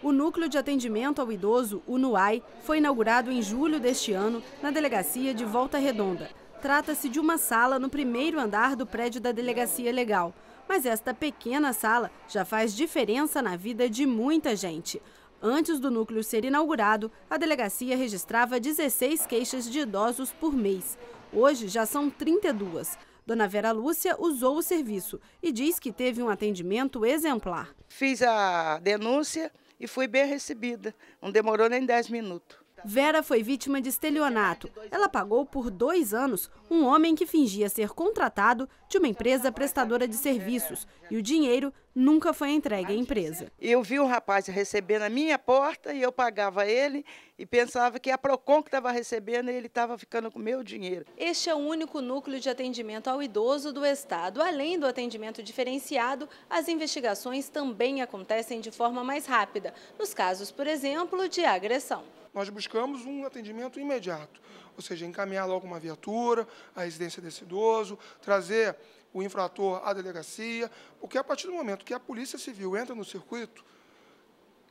O Núcleo de Atendimento ao Idoso, o NUAI, foi inaugurado em julho deste ano na Delegacia de Volta Redonda. Trata-se de uma sala no primeiro andar do prédio da Delegacia Legal. Mas esta pequena sala já faz diferença na vida de muita gente. Antes do núcleo ser inaugurado, a delegacia registrava 16 queixas de idosos por mês. Hoje já são 32. Dona Vera Lúcia usou o serviço e diz que teve um atendimento exemplar. Fiz a denúncia, e fui bem recebida. Não demorou nem 10 minutos. Vera foi vítima de estelionato. Ela pagou por dois anos um homem que fingia ser contratado de uma empresa prestadora de serviços e o dinheiro nunca foi entregue à empresa. Eu vi um rapaz recebendo na minha porta e eu pagava ele e pensava que a Procon que estava recebendo e ele estava ficando com o meu dinheiro. Este é o único núcleo de atendimento ao idoso do Estado. Além do atendimento diferenciado, as investigações também acontecem de forma mais rápida, nos casos, por exemplo, de agressão. Nós buscamos um atendimento imediato, ou seja, encaminhar logo uma viatura, à residência desse idoso, trazer o infrator à delegacia, porque a partir do momento que a Polícia Civil entra no circuito,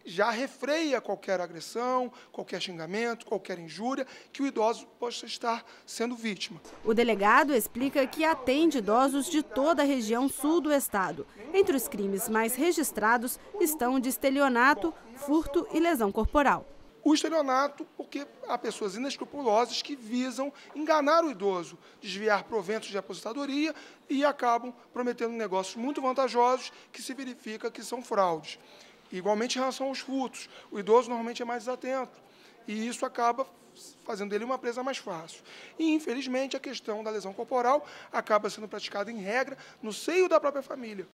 já refreia qualquer agressão, qualquer xingamento, qualquer injúria que o idoso possa estar sendo vítima. O delegado explica que atende idosos de toda a região sul do estado. Entre os crimes mais registrados estão de estelionato, furto e lesão corporal. O estelionato, porque há pessoas inescrupulosas que visam enganar o idoso, desviar proventos de aposentadoria e acabam prometendo negócios muito vantajosos que se verifica que são fraudes. Igualmente em relação aos furtos, o idoso normalmente é mais atento e isso acaba fazendo dele uma presa mais fácil. E, infelizmente, a questão da lesão corporal acaba sendo praticada em regra no seio da própria família.